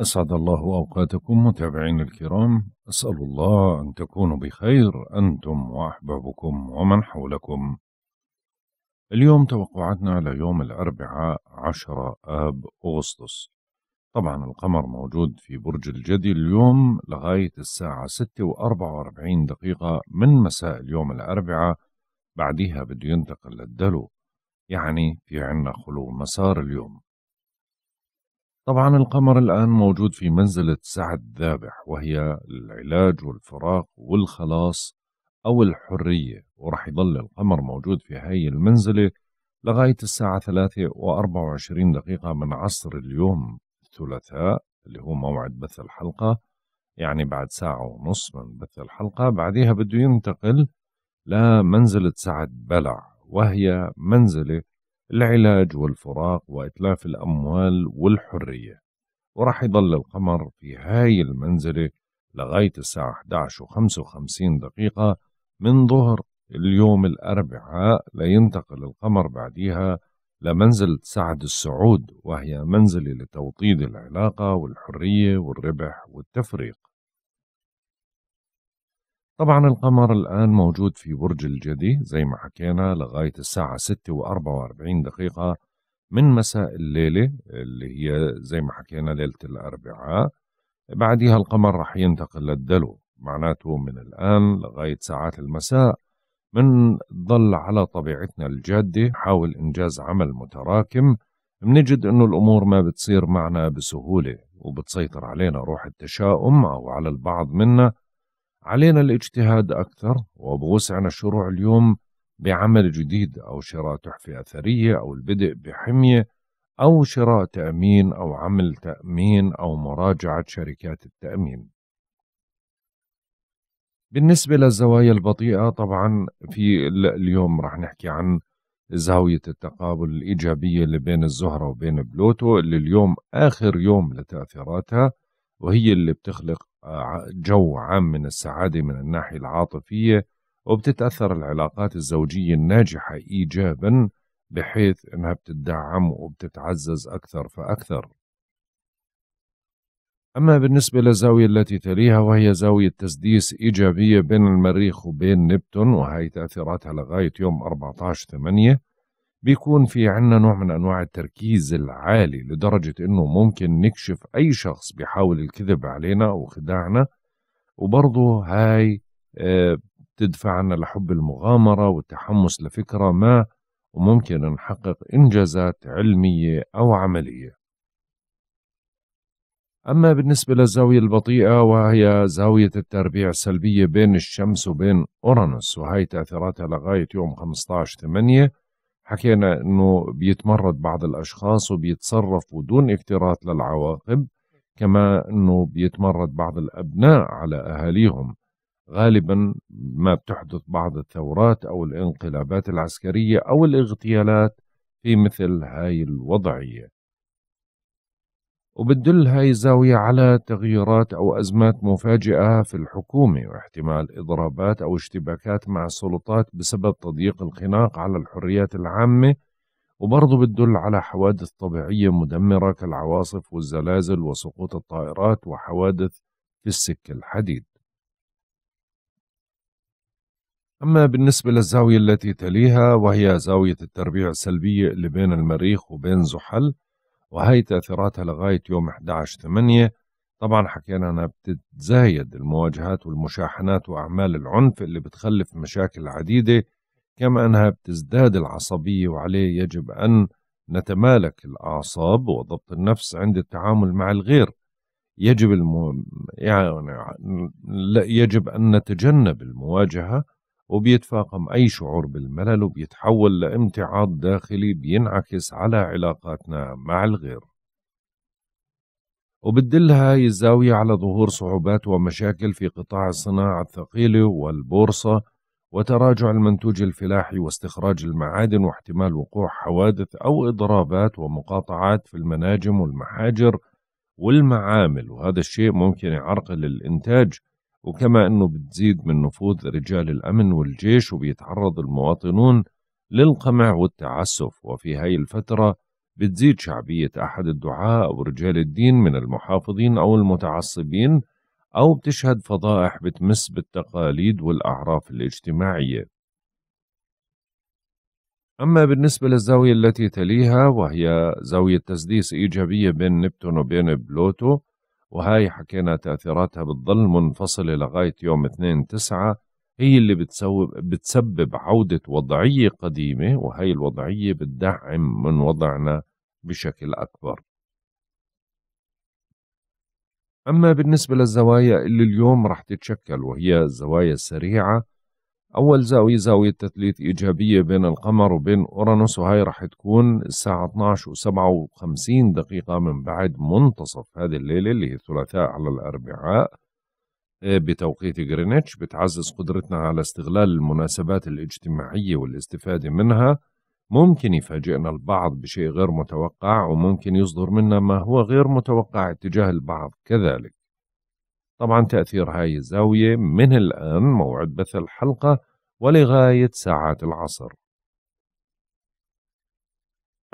أسعد الله أوقاتكم متابعين الكرام أسأل الله أن تكونوا بخير أنتم وأحبابكم ومن حولكم اليوم توقعاتنا ليوم الأربعاء عشر آب أغسطس طبعا القمر موجود في برج الجدي اليوم لغاية الساعة ستة وأربعة واربعين دقيقة من مساء اليوم الأربعاء بعدها بده ينتقل للدلو يعني في عنا خلو مسار اليوم طبعا القمر الآن موجود في منزلة سعد ذابح وهي العلاج والفراق والخلاص أو الحرية ورح يضل القمر موجود في هاي المنزلة لغاية الساعة 3 و24 دقيقة من عصر اليوم الثلاثاء اللي هو موعد بث الحلقة يعني بعد ساعة ونص من بث الحلقة بعديها بده ينتقل لمنزلة سعد بلع وهي منزلة العلاج والفراق وإتلاف الأموال والحرية ورح يضل القمر في هاي المنزلة لغاية الساعة 11.55 دقيقة من ظهر اليوم الأربعاء لينتقل القمر بعديها لمنزلة سعد السعود وهي منزلة لتوطيد العلاقة والحرية والربح والتفريق طبعا القمر الآن موجود في برج الجدي زي ما حكينا لغاية الساعة 6 و 44 دقيقة من مساء الليلة اللي هي زي ما حكينا ليلة الأربعاء بعدها القمر رح ينتقل للدلو معناته من الآن لغاية ساعات المساء منضل على طبيعتنا الجادة حاول إنجاز عمل متراكم منجد أنه الأمور ما بتصير معنا بسهولة وبتسيطر علينا روح التشاؤم أو على البعض منا علينا الاجتهاد أكثر وبوسعنا الشروع اليوم بعمل جديد أو شراء تحفة أثرية أو البدء بحمية أو شراء تأمين أو عمل تأمين أو مراجعة شركات التأمين. بالنسبة للزوايا البطيئة طبعا في اليوم رح نحكي عن زاوية التقابل الإيجابية اللي بين الزهرة وبين بلوتو اللي اليوم آخر يوم لتأثيراتها وهي اللي بتخلق آه، جو عام من السعادة من الناحية العاطفية وبتتأثر العلاقات الزوجية الناجحة إيجابا بحيث أنها بتدعم وبتتعزز أكثر فأكثر أما بالنسبة للزاوية التي تليها وهي زاوية تسديس إيجابية بين المريخ وبين نبتون وهي تأثيراتها لغاية يوم 14 8 بيكون في عنا نوع من أنواع التركيز العالي لدرجة أنه ممكن نكشف أي شخص بيحاول الكذب علينا أو خداعنا وبرضه هاي بتدفعنا آه، لحب المغامرة والتحمس لفكرة ما وممكن نحقق إنجازات علمية أو عملية أما بالنسبة للزاوية البطيئة وهي زاوية التربيع السلبية بين الشمس وبين أورانوس وهي تأثيراتها لغاية يوم 15 8 حكينا انه بيتمرد بعض الاشخاص وبيتصرفوا دون اكتراث للعواقب كما انه بيتمرد بعض الابناء على اهاليهم غالبا ما بتحدث بعض الثورات او الانقلابات العسكريه او الاغتيالات في مثل هاي الوضعيه وبتدل هاي الزاوية على تغييرات أو أزمات مفاجئة في الحكومة واحتمال إضرابات أو اشتباكات مع السلطات بسبب تضييق الخناق على الحريات العامة وبرضه بتدل على حوادث طبيعية مدمرة كالعواصف والزلازل وسقوط الطائرات وحوادث في السك الحديد أما بالنسبة للزاوية التي تليها وهي زاوية التربيع السلبية اللي بين المريخ وبين زحل وهي تأثيراتها لغاية يوم 11/8 طبعا حكينا أنها بتتزايد المواجهات والمشاحنات وأعمال العنف اللي بتخلف مشاكل عديدة كما أنها بتزداد العصبية وعليه يجب أن نتمالك الأعصاب وضبط النفس عند التعامل مع الغير يجب الم... يعني يجب أن نتجنب المواجهة وبيتفاقم أي شعور بالملل وبيتحول لامتعاض داخلي بينعكس على علاقاتنا مع الغير وبتدل هاي الزاوية على ظهور صعوبات ومشاكل في قطاع الصناعة الثقيلة والبورصة وتراجع المنتوج الفلاحي واستخراج المعادن واحتمال وقوع حوادث أو إضرابات ومقاطعات في المناجم والمحاجر والمعامل وهذا الشيء ممكن يعرقل الإنتاج وكما أنه بتزيد من نفوذ رجال الأمن والجيش وبيتعرض المواطنون للقمع والتعسف وفي هاي الفترة بتزيد شعبية أحد الدعاة أو رجال الدين من المحافظين أو المتعصبين أو بتشهد فضائح بتمس بالتقاليد والأعراف الاجتماعية أما بالنسبة للزاوية التي تليها وهي زاوية تسديس إيجابية بين نبتون وبين بلوتو وهاي حكينا تأثيراتها بتضل منفصلة لغاية يوم 2 9 هي اللي بتسبب, بتسبب عودة وضعية قديمة وهي الوضعية بتدعم من وضعنا بشكل أكبر أما بالنسبة للزوايا اللي اليوم رح تتشكل وهي زوايا سريعة أول زاوية زاوية تثليث إيجابية بين القمر وبين أورانوس وهي رح تكون الساعة 12 و57 دقيقة من بعد منتصف هذه الليلة اللي هي الثلاثاء على الأربعاء آه، بتوقيت غرينتش بتعزز قدرتنا على استغلال المناسبات الاجتماعية والاستفادة منها ممكن يفاجئنا البعض بشيء غير متوقع وممكن يصدر منا ما هو غير متوقع اتجاه البعض كذلك طبعا تأثير هاي الزاوية من الآن موعد بث الحلقة ولغاية ساعات العصر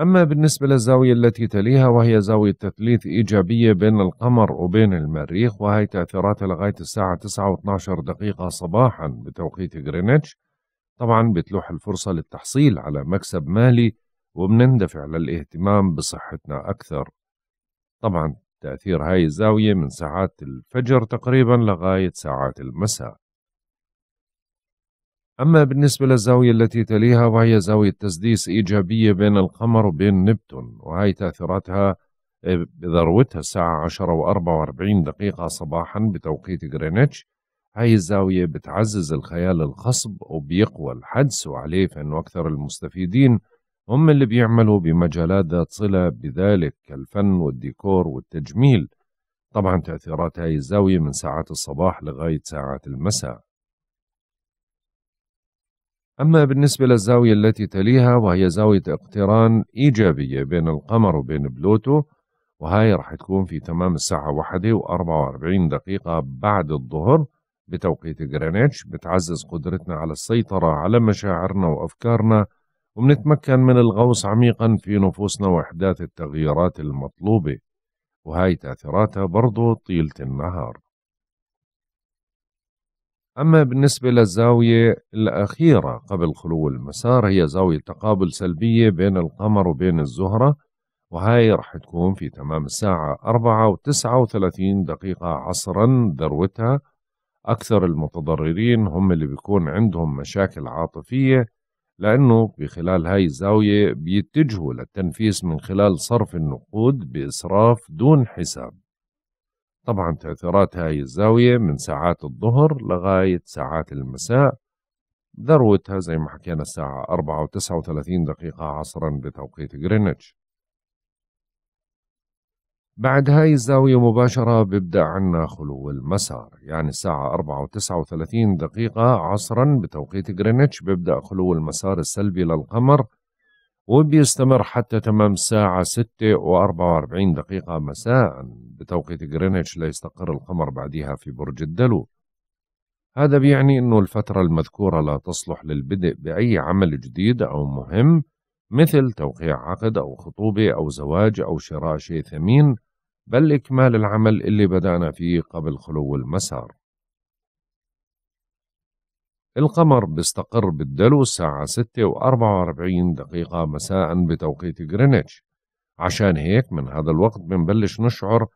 أما بالنسبة للزاوية التي تليها وهي زاوية تثليث إيجابية بين القمر وبين المريخ وهي تأثيراتها لغاية الساعة 9 و12 دقيقة صباحا بتوقيت غرينتش طبعا بتلوح الفرصة للتحصيل على مكسب مالي وبنندفع للاهتمام بصحتنا أكثر طبعا تأثير هاي الزاوية من ساعات الفجر تقريبا لغاية ساعات المساء أما بالنسبة للزاوية التي تليها وهي زاوية تسديس إيجابية بين القمر وبين نبتون وهي تأثيراتها آه، بذروتها الساعة 10 و 44 دقيقة صباحا بتوقيت غرينتش هاي الزاوية بتعزز الخيال الخصب وبيقوى الحدس وعليه فإنه أكثر المستفيدين هم اللي بيعملوا بمجالات ذات صلة بذلك كالفن والديكور والتجميل طبعا تأثيرات هاي الزاوية من ساعات الصباح لغاية ساعات المساء أما بالنسبة للزاوية التي تليها وهي زاوية اقتران إيجابية بين القمر وبين بلوتو وهاي رح تكون في تمام الساعة واحدة وأربعة وأربعين دقيقة بعد الظهر بتوقيت غرينتش بتعزز قدرتنا على السيطرة على مشاعرنا وأفكارنا وبنتمكن من الغوص عميقا في نفوسنا وإحداث التغييرات المطلوبة وهاي تأثيراتها برضو طيلة النهار أما بالنسبة للزاوية الأخيرة قبل خلو المسار هي زاوية تقابل سلبية بين القمر وبين الزهرة وهاي رح تكون في تمام الساعة 4 و 39 دقيقة عصرا ذروتها أكثر المتضررين هم اللي بيكون عندهم مشاكل عاطفية لأنه بخلال هاي الزاوية بيتجهوا للتنفيس من خلال صرف النقود بإسراف دون حساب طبعا تأثيرات هاي الزاوية من ساعات الظهر لغاية ساعات المساء ذروتها زي ما حكينا الساعة 4 و39 دقيقة عصرا بتوقيت غرينتش بعد هاي الزاوية مباشرة بيبدأ عنا خلو المسار يعني الساعة 4 و39 دقيقة عصرا بتوقيت غرينتش بيبدأ خلو المسار السلبي للقمر وبيستمر حتى تمام الساعة 6 و44 دقيقة مساء بتوقيت غرينتش ليستقر القمر بعدها في برج الدلو هذا بيعني أنه الفترة المذكورة لا تصلح للبدء بأي عمل جديد أو مهم مثل توقيع عقد أو خطوبة أو زواج أو شراء شيء ثمين بل إكمال العمل اللي بدأنا فيه قبل خلو المسار القمر بيستقر بالدلو الساعة 6 و 44 دقيقة مساء بتوقيت غرينتش عشان هيك من هذا الوقت بنبلش نشعر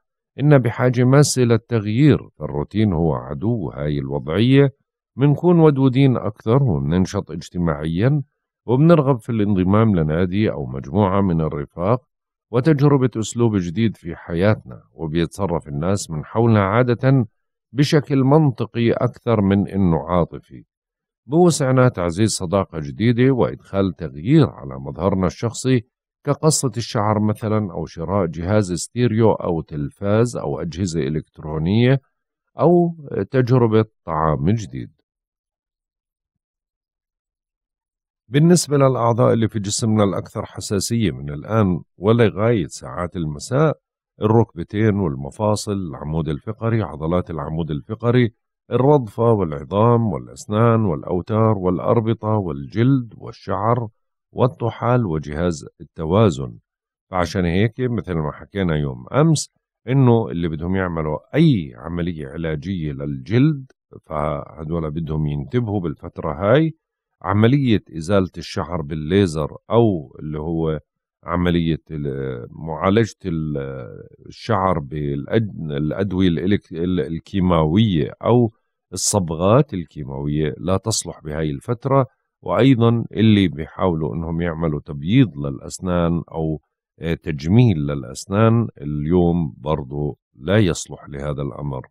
إن بحاجة ماسة للتغيير الروتين هو عدو هاي الوضعية منكون ودودين أكثر ومننشط اجتماعيا وبنرغب في الانضمام لنادي أو مجموعة من الرفاق وتجربة أسلوب جديد في حياتنا وبيتصرف الناس من حولنا عادة بشكل منطقي أكثر من أنه عاطفي بوسعنا تعزيز صداقة جديدة وإدخال تغيير على مظهرنا الشخصي كقصة الشعر مثلا أو شراء جهاز ستيريو أو تلفاز أو أجهزة إلكترونية أو تجربة طعام جديد بالنسبة للأعضاء اللي في جسمنا الأكثر حساسية من الآن ولغاية ساعات المساء الركبتين والمفاصل العمود الفقري عضلات العمود الفقري الرضفة والعظام والأسنان والأوتار والأربطة والجلد والشعر والطحال وجهاز التوازن فعشان هيك مثل ما حكينا يوم أمس إنه اللي بدهم يعملوا أي عملية علاجية للجلد فهدول بدهم ينتبهوا بالفترة هاي عملية إزالة الشعر بالليزر أو اللي هو عملية معالجة الشعر بالأدوية الكيماوية أو الصبغات الكيماوية لا تصلح بهاي الفترة وأيضا اللي بيحاولوا أنهم يعملوا تبييض للأسنان أو آه، تجميل للأسنان اليوم برضو لا يصلح لهذا الأمر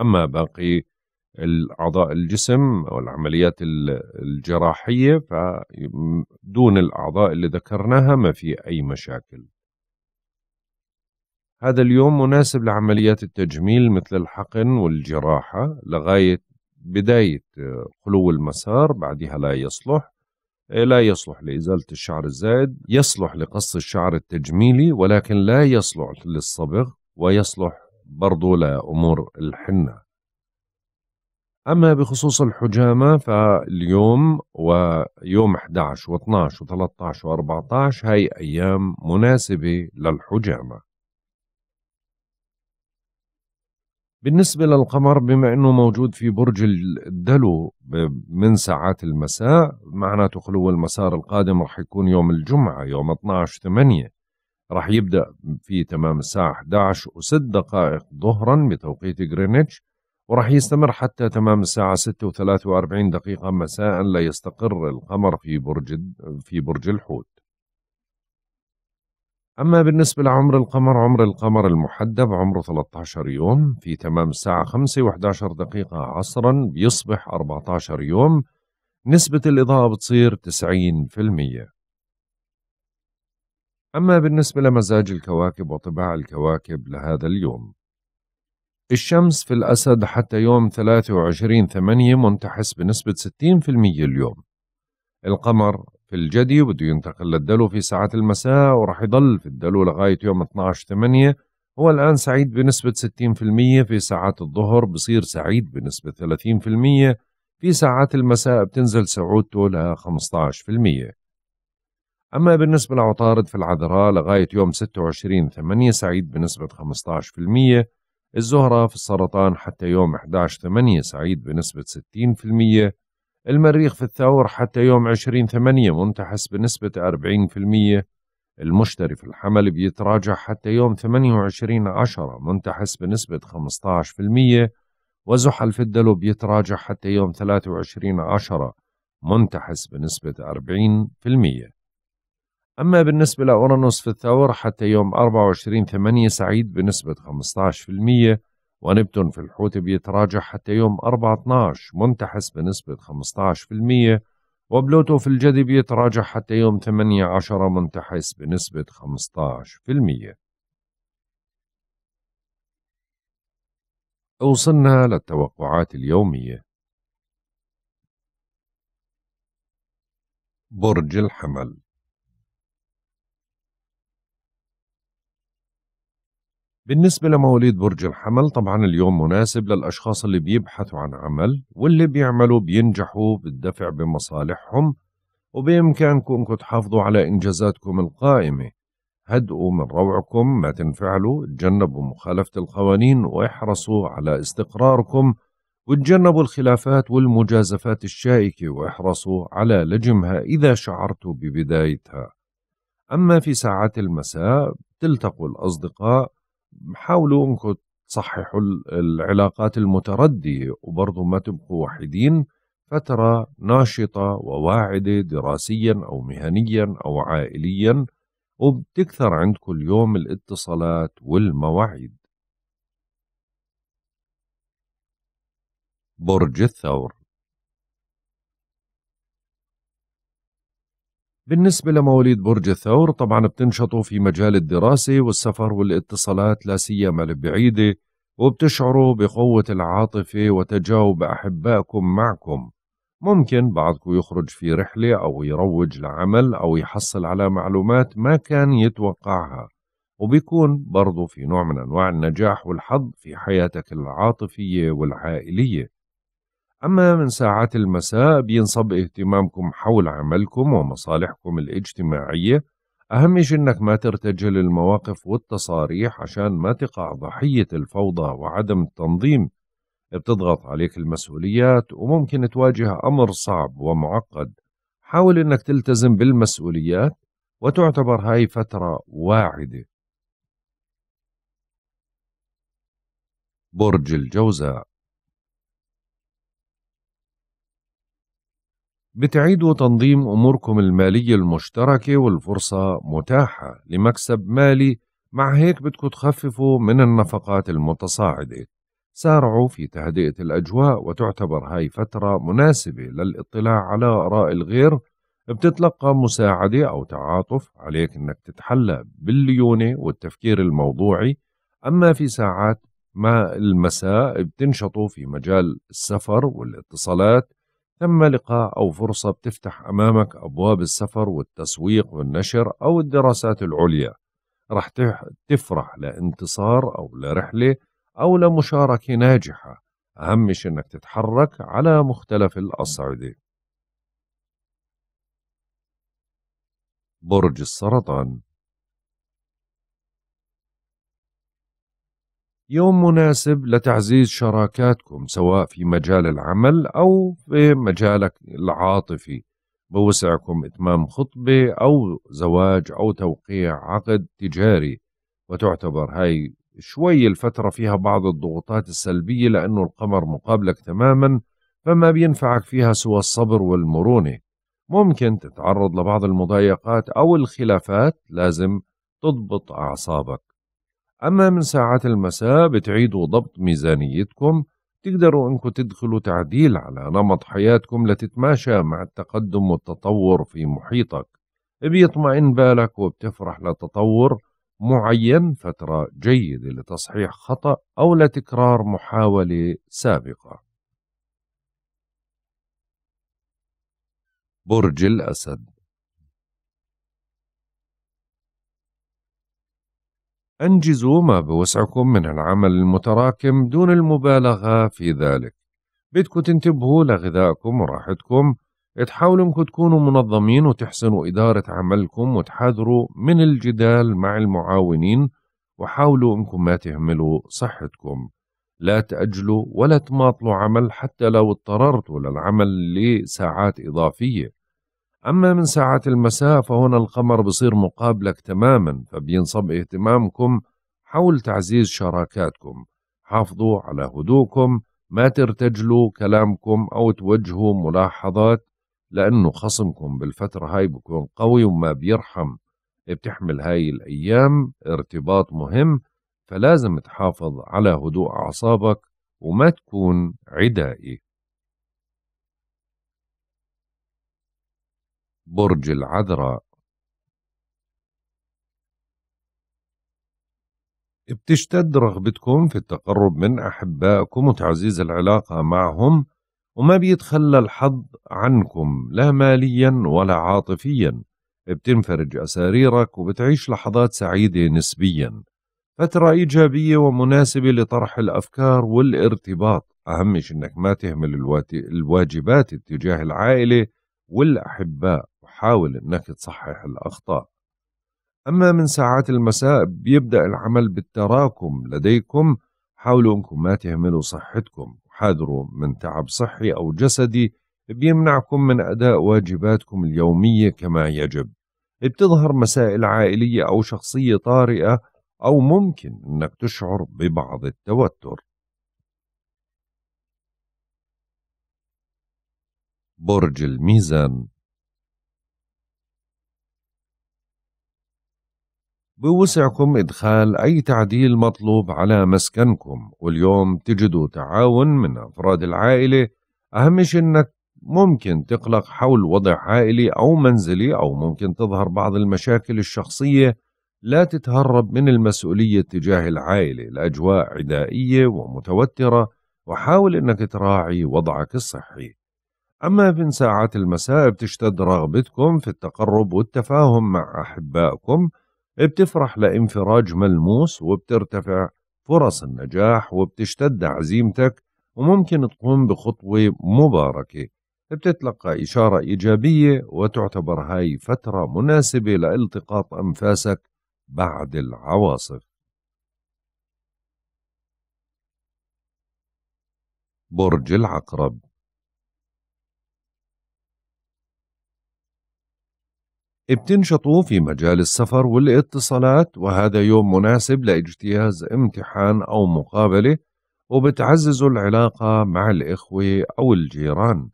أما باقي الاعضاء الجسم او العمليات الجراحيه فدون الاعضاء اللي ذكرناها ما في اي مشاكل. هذا اليوم مناسب لعمليات التجميل مثل الحقن والجراحه لغايه بدايه خلو المسار بعدها لا يصلح لا يصلح لازاله الشعر الزائد، يصلح لقص الشعر التجميلي ولكن لا يصلح للصبغ ويصلح برضه لامور الحنه. أما بخصوص الحجامة فاليوم ويوم 11 و12 و13 و14 هاي أيام مناسبة للحجامة بالنسبة للقمر بما أنه موجود في برج الدلو من ساعات المساء معناته خلو المسار القادم رح يكون يوم الجمعة يوم 12 8 رح يبدأ في تمام الساعة 11 و6 دقائق ظهرا بتوقيت غرينتش وراح يستمر حتى تمام الساعة 6:43 دقيقة مساء لا يستقر القمر في برج في برج الحوت. أما بالنسبة لعمر القمر عمر القمر المحدب عمره 13 يوم في تمام الساعة 5 و11 دقيقة عصرا بيصبح 14 يوم نسبة الإضاءة بتصير 90% أما بالنسبة لمزاج الكواكب وطباع الكواكب لهذا اليوم الشمس في الأسد حتى يوم 23 8 منتحس بنسبة 60% اليوم القمر في الجدي بده ينتقل للدلو في ساعات المساء وراح يضل في الدلو لغاية يوم 12 8 هو الآن سعيد بنسبة 60% في ساعات الظهر بصير سعيد بنسبة 30% في ساعات المساء بتنزل سعودته ل 15% أما بالنسبة لعطارد في العذراء لغاية يوم 26 8 سعيد بنسبة الزهرة في السرطان حتى يوم 11/8 سعيد بنسبة 60% المريخ في الثور حتى يوم 20/8 منتحس بنسبة 40% المشتري في الحمل بيتراجع حتى يوم 28/10 منتحس بنسبة 15% وزحل في الدلو بيتراجع حتى يوم 23/10 منتحس بنسبة 40% أما بالنسبة لأورانوس في الثور حتى يوم 24 8 سعيد بنسبة 15% ونبتون في الحوت بيتراجع حتى يوم 4 12 منتحس بنسبة 15% وبلوتو في الجدي بيتراجع حتى يوم 8 10 منتحس بنسبة 15% وصلنا للتوقعات اليومية برج الحمل بالنسبة لمواليد برج الحمل طبعا اليوم مناسب للأشخاص اللي بيبحثوا عن عمل واللي بيعملوا بينجحوا بالدفع بمصالحهم وبإمكانكم تحافظوا على إنجازاتكم القائمة هدؤوا من روعكم ما تنفعلوا تجنبوا مخالفة القوانين واحرصوا على استقراركم وتجنبوا الخلافات والمجازفات الشائكة واحرصوا على لجمها إذا شعرتوا ببدايتها أما في ساعات المساء تلتقوا الأصدقاء حاولوا انكم تصححوا العلاقات المتردية وبرضه ما تبقوا وحيدين فترة ناشطة وواعدة دراسيا أو مهنيا أو عائليا وبتكثر عندكم اليوم الاتصالات والمواعيد برج الثور بالنسبة لمواليد برج الثور طبعا بتنشطوا في مجال الدراسة والسفر والاتصالات لا سيما البعيدة وبتشعروا بقوة العاطفة وتجاوب أحبائكم معكم ممكن بعضكم يخرج في رحلة أو يروج لعمل أو يحصل على معلومات ما كان يتوقعها وبيكون برضو في نوع من أنواع النجاح والحظ في حياتك العاطفية والعائلية أما من ساعات المساء بينصب اهتمامكم حول عملكم ومصالحكم الاجتماعية أهم شيء إنك ما ترتجل المواقف والتصاريح عشان ما تقع ضحية الفوضى وعدم التنظيم بتضغط عليك المسؤوليات وممكن تواجه أمر صعب ومعقد حاول إنك تلتزم بالمسؤوليات وتعتبر هاي فترة واعدة برج الجوزاء بتعيدوا تنظيم أموركم المالية المشتركة والفرصة متاحة لمكسب مالي مع هيك بدكم تخففوا من النفقات المتصاعدة سارعوا في تهدئة الأجواء وتعتبر هاي فترة مناسبة للاطلاع على آراء الغير بتتلقى مساعدة أو تعاطف عليك أنك تتحلى بالليونة والتفكير الموضوعي أما في ساعات ما المساء بتنشطوا في مجال السفر والاتصالات تم لقاء أو فرصة بتفتح أمامك أبواب السفر والتسويق والنشر أو الدراسات العليا رح تفرح لانتصار أو لرحلة أو لمشاركة ناجحة أهم شيء أنك تتحرك على مختلف الأصعدة برج السرطان يوم مناسب لتعزيز شراكاتكم سواء في مجال العمل أو في مجالك العاطفي بوسعكم إتمام خطبة أو زواج أو توقيع عقد تجاري وتعتبر هاي شوي الفترة فيها بعض الضغوطات السلبية لأنه القمر مقابلك تماما فما بينفعك فيها سوى الصبر والمرونة ممكن تتعرض لبعض المضايقات أو الخلافات لازم تضبط أعصابك أما من ساعات المساء بتعيدوا ضبط ميزانيتكم تقدروا أنكم تدخلوا تعديل على نمط حياتكم لتتماشى مع التقدم والتطور في محيطك بيطمئن بالك وبتفرح لتطور معين فترة جيدة لتصحيح خطأ أو لتكرار محاولة سابقة برج الأسد أنجزوا ما بوسعكم من العمل المتراكم دون المبالغة في ذلك بدكم تنتبهوا لغذائكم وراحتكم تحاولوا انكم تكونوا منظمين وتحسنوا إدارة عملكم وتحاذروا من الجدال مع المعاونين وحاولوا انكم ما تهملوا صحتكم لا تأجلوا ولا تماطلوا عمل حتى لو اضطررتوا للعمل لساعات إضافية أما من ساعات المساء فهنا القمر بصير مقابلك تماما فبينصب اهتمامكم حول تعزيز شراكاتكم حافظوا على هدوءكم ما ترتجلوا كلامكم أو توجهوا ملاحظات لأنه خصمكم بالفترة هاي بكون قوي وما بيرحم بتحمل هاي الأيام ارتباط مهم فلازم تحافظ على هدوء أعصابك وما تكون عدائي برج العذراء بتشتد رغبتكم في التقرب من أحبائكم وتعزيز العلاقة معهم وما بيتخلى الحظ عنكم لا ماليا ولا عاطفيا بتنفرج أساريرك وبتعيش لحظات سعيدة نسبيا فترة إيجابية ومناسبة لطرح الأفكار والارتباط أهم أنك ما تهمل الواجبات اتجاه العائلة والأحباء حاول انك تصحح الاخطاء اما من ساعات المساء بيبدا العمل بالتراكم لديكم حاولوا انكم ما تهملوا صحتكم حاذروا من تعب صحي او جسدي بيمنعكم من اداء واجباتكم اليوميه كما يجب بتظهر مسائل عائليه او شخصيه طارئه او ممكن انك تشعر ببعض التوتر برج الميزان بوسعكم إدخال أي تعديل مطلوب على مسكنكم واليوم تجدوا تعاون من أفراد العائلة أهم أنك ممكن تقلق حول وضع عائلي أو منزلي أو ممكن تظهر بعض المشاكل الشخصية لا تتهرب من المسؤولية تجاه العائلة الأجواء عدائية ومتوترة وحاول أنك تراعي وضعك الصحي أما في ساعات المساء بتشتد رغبتكم في التقرب والتفاهم مع أحبائكم بتفرح لانفراج ملموس وبترتفع فرص النجاح وبتشتد عزيمتك وممكن تقوم بخطوة مباركة بتتلقى إشارة إيجابية وتعتبر هاي فترة مناسبة لالتقاط أنفاسك بعد العواصف برج العقرب بتنشطوا في مجال السفر والاتصالات وهذا يوم مناسب لاجتياز امتحان أو مقابلة وبتعززوا العلاقة مع الإخوة أو الجيران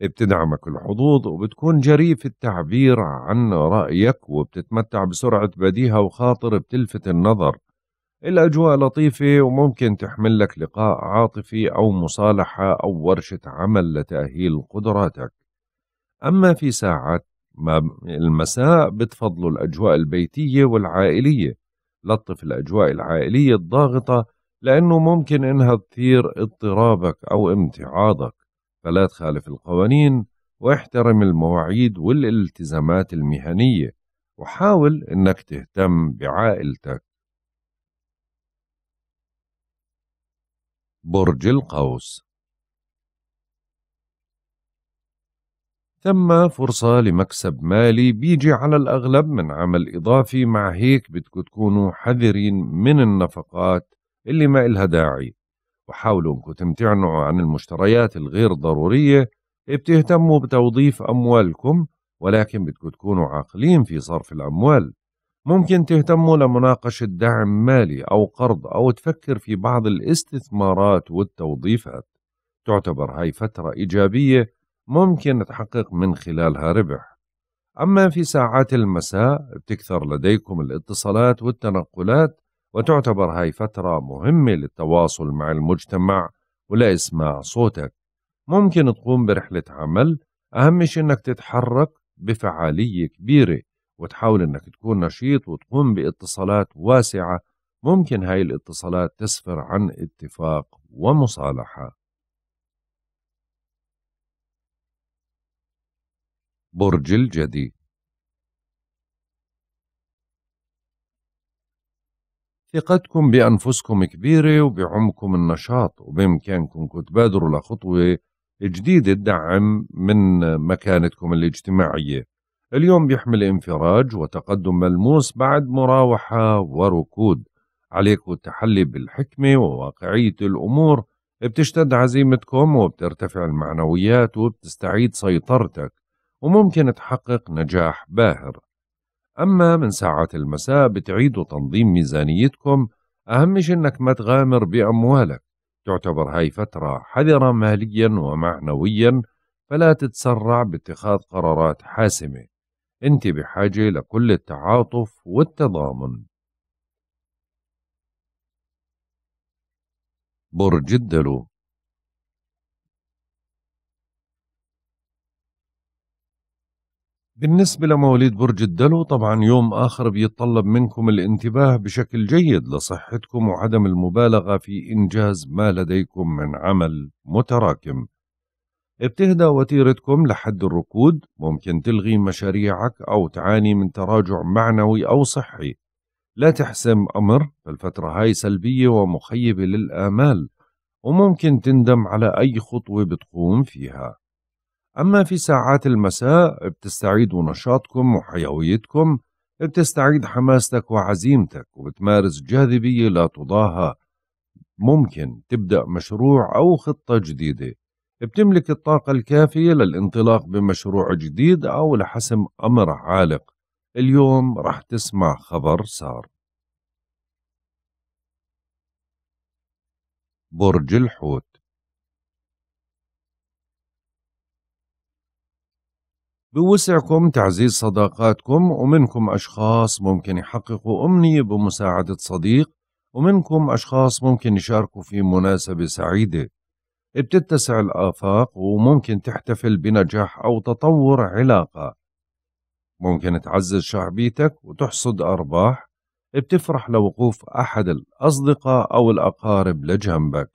بتدعمك الحظوظ وبتكون جريء في التعبير عن رأيك وبتتمتع بسرعة بديهة وخاطر بتلفت النظر الأجواء لطيفة وممكن تحمل لك لقاء عاطفي أو مصالحة أو ورشة عمل لتأهيل قدراتك أما في ساعات ما المساء بتفضلوا الأجواء البيتية والعائلية لطف الأجواء العائلية الضاغطة لأنه ممكن إنها تثير اضطرابك أو امتعاضك فلا تخالف القوانين واحترم المواعيد والالتزامات المهنية وحاول إنك تهتم بعائلتك برج القوس ثم فرصة لمكسب مالي بيجي على الأغلب من عمل إضافي مع هيك بدكم تكونوا حذرين من النفقات اللي ما إلها داعي وحاولوا انكم تمتعنوا عن المشتريات الغير ضرورية بتهتموا بتوظيف أموالكم ولكن بدكم تكونوا عاقلين في صرف الأموال ممكن تهتموا لمناقشة دعم مالي أو قرض أو تفكر في بعض الاستثمارات والتوظيفات تعتبر هاي فترة إيجابية ممكن تحقق من خلالها ربح أما في ساعات المساء بتكثر لديكم الاتصالات والتنقلات وتعتبر هاي فترة مهمة للتواصل مع المجتمع ولإسماع صوتك ممكن تقوم برحلة عمل أهم شيء أنك تتحرك بفعالية كبيرة وتحاول أنك تكون نشيط وتقوم باتصالات واسعة ممكن هاي الاتصالات تسفر عن اتفاق ومصالحة برج الجدي ثقتكم بأنفسكم كبيرة وبعمكم النشاط وبإمكانكم تبادروا لخطوة جديدة تدعم من مكانتكم الاجتماعية اليوم بيحمل انفراج وتقدم ملموس بعد مراوحة وركود عليكم التحلي بالحكمة وواقعية الأمور بتشتد عزيمتكم وبترتفع المعنويات وبتستعيد سيطرتك وممكن تحقق نجاح باهر أما من ساعة المساء بتعيدوا تنظيم ميزانيتكم أهم أنك ما تغامر بأموالك تعتبر هاي فترة حذرة ماليا ومعنويا فلا تتسرع باتخاذ قرارات حاسمة أنت بحاجة لكل التعاطف والتضامن برج الدلو بالنسبة لمواليد برج الدلو طبعا يوم آخر بيتطلب منكم الانتباه بشكل جيد لصحتكم وعدم المبالغة في إنجاز ما لديكم من عمل متراكم ابتهدى وتيرتكم لحد الركود ممكن تلغي مشاريعك أو تعاني من تراجع معنوي أو صحي لا تحسم أمر فالفترة هاي سلبية ومخيبة للآمال وممكن تندم على أي خطوة بتقوم فيها أما في ساعات المساء بتستعيد نشاطكم وحيويتكم بتستعيد حماستك وعزيمتك وبتمارس جاذبية لا تضاهى ممكن تبدأ مشروع أو خطة جديدة بتملك الطاقة الكافية للانطلاق بمشروع جديد أو لحسم أمر عالق اليوم رح تسمع خبر سار برج الحوت بوسعكم تعزيز صداقاتكم ومنكم أشخاص ممكن يحققوا أمنية بمساعدة صديق ومنكم أشخاص ممكن يشاركوا في مناسبة سعيدة بتتسع الآفاق وممكن تحتفل بنجاح أو تطور علاقة ممكن تعزز شعبيتك وتحصد أرباح بتفرح لوقوف أحد الأصدقاء أو الأقارب لجنبك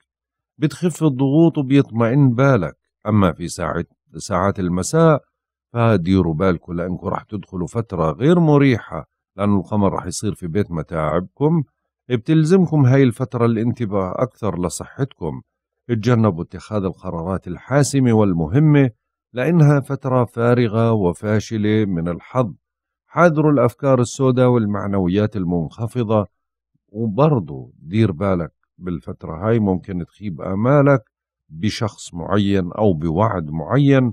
بتخف الضغوط وبيطمئن بالك أما في ساعة ساعات المساء فديروا بالكم لأنكم راح تدخلوا فترة غير مريحة لأن القمر راح يصير في بيت متاعبكم بتلزمكم هاي الفترة الانتباه أكثر لصحتكم اتجنبوا اتخاذ القرارات الحاسمة والمهمة لأنها فترة فارغة وفاشلة من الحظ حاذروا الأفكار السوداء والمعنويات المنخفضة وبرضو دير بالك بالفترة هاي ممكن تخيب آمالك بشخص معين أو بوعد معين